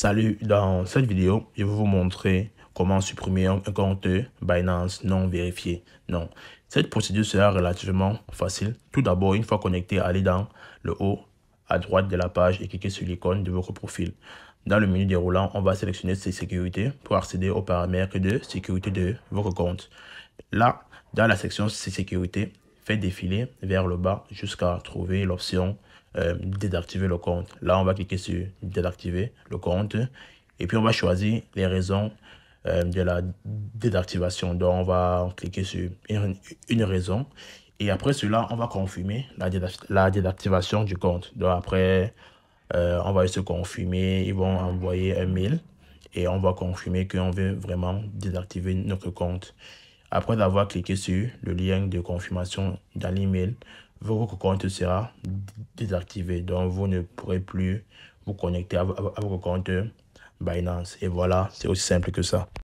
Salut, dans cette vidéo, je vais vous montrer comment supprimer un compte Binance non vérifié. Non, cette procédure sera relativement facile. Tout d'abord, une fois connecté, allez dans le haut à droite de la page et cliquez sur l'icône de votre profil. Dans le menu déroulant, on va sélectionner ces sécurités pour accéder aux paramètres de sécurité de votre compte. Là, dans la section sécurité, faites défiler vers le bas jusqu'à trouver l'option euh, désactiver le compte. Là, on va cliquer sur désactiver le compte et puis on va choisir les raisons euh, de la désactivation. Donc, on va cliquer sur une, raison et après cela, on va confirmer la, la désactivation du compte. Donc, après, euh, on va se confirmer, ils vont envoyer un mail et on va confirmer qu'on veut vraiment désactiver notre compte. Après avoir cliqué sur le lien de confirmation dans l'email, votre compte sera désactivé. Donc, vous ne pourrez plus vous connecter à, à votre compte Binance. Et voilà, c'est aussi simple que ça.